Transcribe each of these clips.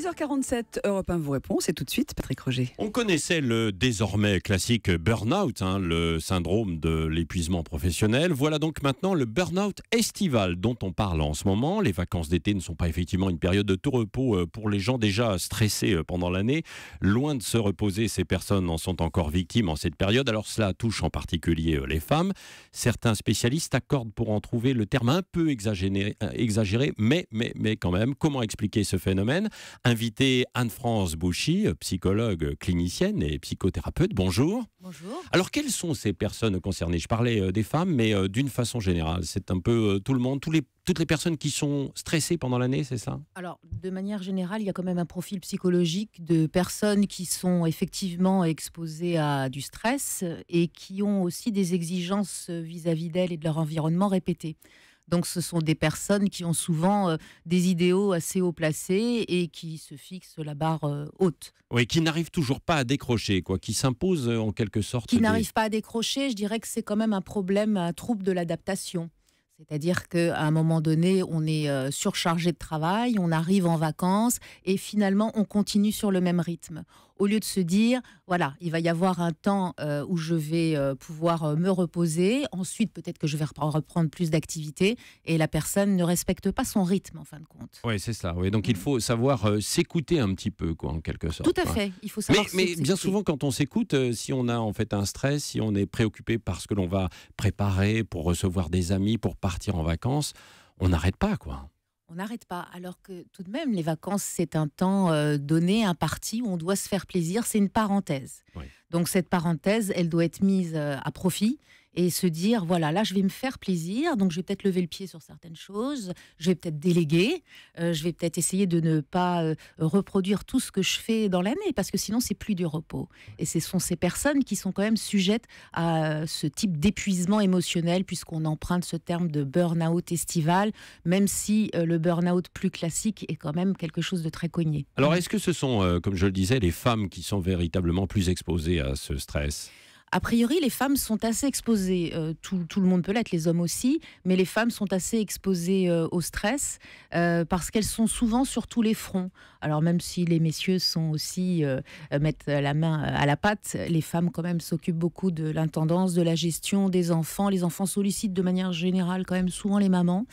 6h47, Europe 1 vous répond. C'est tout de suite, Patrick Roger. On connaissait le désormais classique burn-out, hein, le syndrome de l'épuisement professionnel. Voilà donc maintenant le burn-out estival dont on parle en ce moment. Les vacances d'été ne sont pas effectivement une période de tout repos euh, pour les gens déjà stressés euh, pendant l'année. Loin de se reposer, ces personnes en sont encore victimes en cette période. Alors cela touche en particulier euh, les femmes. Certains spécialistes accordent pour en trouver le terme un peu exagéré, exagéré mais, mais, mais quand même, comment expliquer ce phénomène invité Anne-France Bouchy, psychologue clinicienne et psychothérapeute. Bonjour. Bonjour. Alors, quelles sont ces personnes concernées Je parlais euh, des femmes, mais euh, d'une façon générale, c'est un peu euh, tout le monde, toutes les personnes qui sont stressées pendant l'année, c'est ça Alors, de manière générale, il y a quand même un profil psychologique de personnes qui sont effectivement exposées à du stress et qui ont aussi des exigences vis-à-vis d'elles et de leur environnement répétées. Donc ce sont des personnes qui ont souvent euh, des idéaux assez haut placés et qui se fixent la barre euh, haute. Oui, qui n'arrivent toujours pas à décrocher, quoi, qui s'imposent euh, en quelque sorte. Qui n'arrivent pas à décrocher, je dirais que c'est quand même un problème, un trouble de l'adaptation. C'est-à-dire qu'à un moment donné, on est surchargé de travail, on arrive en vacances et finalement, on continue sur le même rythme au lieu de se dire, voilà, il va y avoir un temps euh, où je vais euh, pouvoir euh, me reposer, ensuite peut-être que je vais reprendre plus d'activité, et la personne ne respecte pas son rythme en fin de compte. Oui, c'est ça. Oui. Donc il faut savoir s'écouter un petit peu, quoi, en quelque sorte. Tout à hein. fait. Il faut savoir. Mais, mais bien souvent, quand on s'écoute, si on a en fait un stress, si on est préoccupé par ce que l'on va préparer pour recevoir des amis, pour partir en vacances, on n'arrête pas, quoi on n'arrête pas. Alors que tout de même, les vacances, c'est un temps euh, donné, un parti où on doit se faire plaisir. C'est une parenthèse. Donc cette parenthèse, elle doit être mise euh, à profit et se dire voilà, là, je vais me faire plaisir, donc je vais peut-être lever le pied sur certaines choses, je vais peut-être déléguer, euh, je vais peut-être essayer de ne pas euh, reproduire tout ce que je fais dans l'année, parce que sinon, c'est plus du repos. Et ce sont ces personnes qui sont quand même sujettes à euh, ce type d'épuisement émotionnel, puisqu'on emprunte ce terme de burn-out estival, même si le burn-out plus classique est quand même quelque chose de très cogné. Alors, mmh. est-ce que ce sont, comme je le disais, les femmes qui sont véritablement plus exposées à ce stress a priori, les femmes sont assez exposées. Euh, tout, le monde peut l'être, les hommes aussi, mais les femmes sont assez exposées euh, au stress euh, parce qu'elles sont souvent sur tous les fronts. Alors même si les messieurs sont aussi mettent la main à la pâte, les femmes quand même s'occupent beaucoup de l'intendance, de la gestion des enfants. Les enfants sollicitent de manière générale quand même souvent les mamans,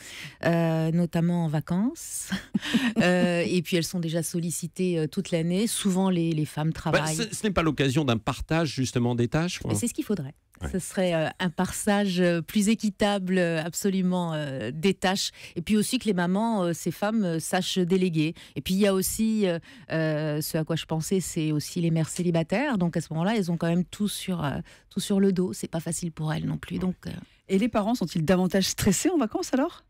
notamment en vacances. et puis elles sont déjà sollicitées toute l'année. Souvent les, femmes bah, travaillent. ce, ce n'est pas l'occasion d'un partage justement des tâches. Oh. c'est ce qu'il faudrait. Ce serait euh, un passage euh, plus équitable, euh, absolument, des tâches. Et puis aussi que les mamans, ces femmes, sachent déléguer. Et puis il y a aussi, ce à quoi je pensais, c'est aussi les mères célibataires. Donc à ce moment-là, elles ont quand même tout sur, tout sur le dos. C'est pas facile pour elles non plus. Donc, Et les parents sont-ils davantage stressés en vacances alors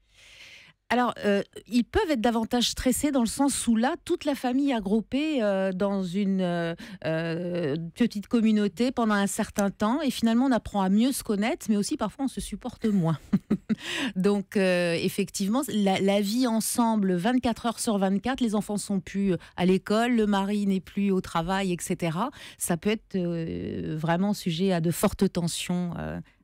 alors, euh, ils peuvent être davantage stressés dans le sens où là, toute la famille est euh, dans une euh, euh, petite communauté pendant un certain temps, et finalement, on apprend à mieux se connaître, mais aussi parfois on se supporte moins. Donc, effectivement, la, vie ensemble, 24 heures sur 24, les enfants sont plus à l'école, le mari n'est plus au travail, etc. Ça peut être vraiment sujet à de fortes tensions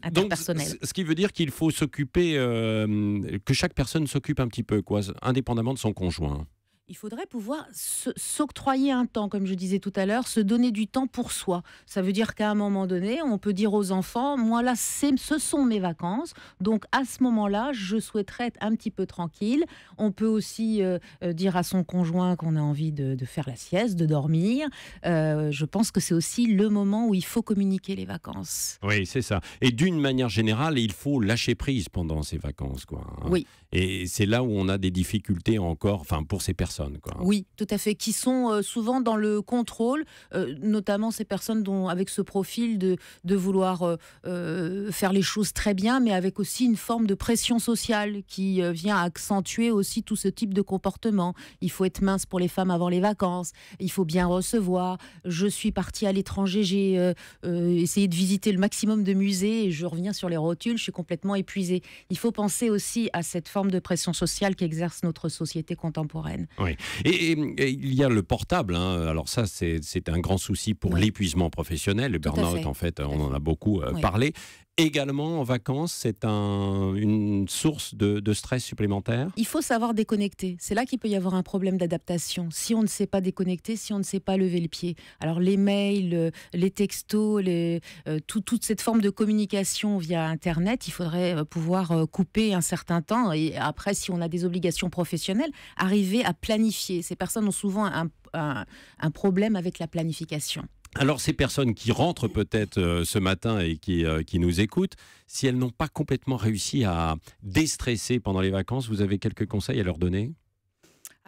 interpersonnelles. Donc, ce qui veut dire qu'il faut s'occuper, que chaque personne s'occupe un petit peu, quoi, indépendamment de son conjoint il faudrait pouvoir s'octroyer un temps, comme je disais tout à l'heure, se donner du temps pour soi. Ça veut dire qu'à un moment donné, on peut dire aux enfants, moi là, ce sont mes vacances, donc à ce moment-là, je souhaiterais être un petit peu tranquille. On peut aussi euh, euh, dire à son conjoint qu'on a envie de, faire la sieste, de dormir. Euh, je pense que c'est aussi le moment où il faut communiquer les vacances. Oui, c'est ça. Et d'une manière générale, il faut lâcher prise pendant ces vacances. Quoi, hein. Oui. Et c'est là où on a des difficultés encore, enfin pour ces personnes oui, tout à fait, qui sont euh, souvent dans le contrôle, euh, notamment ces personnes dont, avec ce profil de, de vouloir euh, faire les choses très bien, mais avec aussi une forme de pression sociale qui vient accentuer aussi tout ce type de comportement. Il faut être mince pour les femmes avant les vacances, il faut bien recevoir, je suis partie à l'étranger, j'ai essayé de visiter le maximum de musées et je reviens sur les rotules, je suis complètement épuisée. Il faut penser aussi à cette forme de pression sociale qu'exerce notre société contemporaine. Oui. Et, il y a le portable. Hein. Alors ça, c'est un grand souci pour l'épuisement professionnel. Le burn-out, en fait, on en a beaucoup euh, parlé également en vacances, c'est une source de, stress supplémentaire Il faut savoir déconnecter. C'est là qu'il peut y avoir un problème d'adaptation. Si on ne sait pas déconnecter, si on ne sait pas lever le pied. Alors les mails, euh, les textos, euh, toute cette forme de communication via Internet, il faudrait euh, pouvoir couper un certain temps. Et après, si on a des obligations professionnelles, arriver à planifier. Ces personnes ont souvent un problème avec la planification. Alors ces personnes qui rentrent peut-être euh, ce matin et qui, euh, qui nous écoutent, si elles n'ont pas complètement réussi à déstresser pendant les vacances, vous avez quelques conseils à leur donner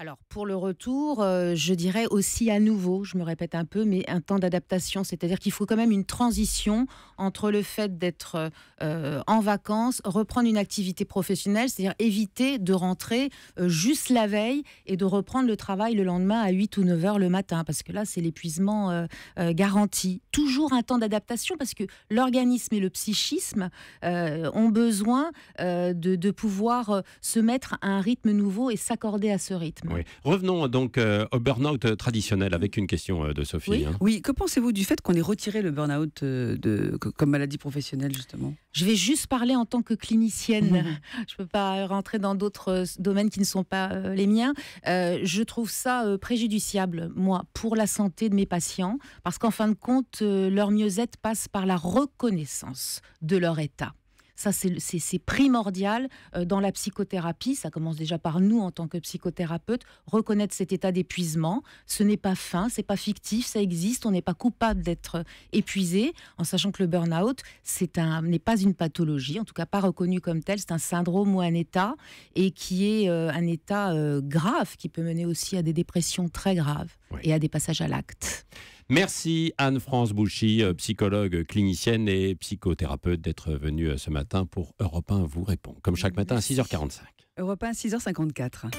alors pour le retour, euh, je dirais aussi à nouveau, je me répète un peu, mais un temps d'adaptation, c'est-à-dire qu'il faut quand même une transition entre le fait d'être euh, en vacances, reprendre une activité professionnelle, c'est-à-dire éviter de rentrer euh, juste la veille et de reprendre le travail le lendemain à 8 ou 9 heures le matin, parce que là c'est l'épuisement garanti. Toujours un temps d'adaptation, parce que l'organisme et le psychisme ont besoin de pouvoir se mettre à un rythme nouveau et s'accorder à ce rythme. Oui. Revenons donc euh, au burn-out traditionnel avec une question euh, de Sophie. Hein. Oui, que pensez-vous du fait qu'on ait retiré le burn-out euh, comme maladie professionnelle, justement Je vais juste parler en tant que clinicienne. Je ne peux pas rentrer dans d'autres domaines qui ne sont pas les miens. je trouve ça préjudiciable, moi, pour la santé de mes patients, parce qu'en fin de compte, leur mieux-être passe par la reconnaissance de leur état. Ça, c'est primordial euh, dans la psychothérapie. Ça commence déjà par nous en tant que psychothérapeute. Reconnaître cet état d'épuisement. Ce n'est pas fin, c'est pas fictif, ça existe. On n'est pas coupable d'être euh, épuisé, en sachant que le burn-out n'est pas une pathologie, en tout cas pas reconnue comme telle, C'est un syndrome ou un état et qui est euh, un état grave qui peut mener aussi à des dépressions très graves et à des passages à l'acte. Merci Anne-France Bouchy, euh, psychologue clinicienne et psychothérapeute, d'être venue euh, ce matin pour Europe 1 vous répond. Comme chaque matin à 6h45. Europe 1, 6h54.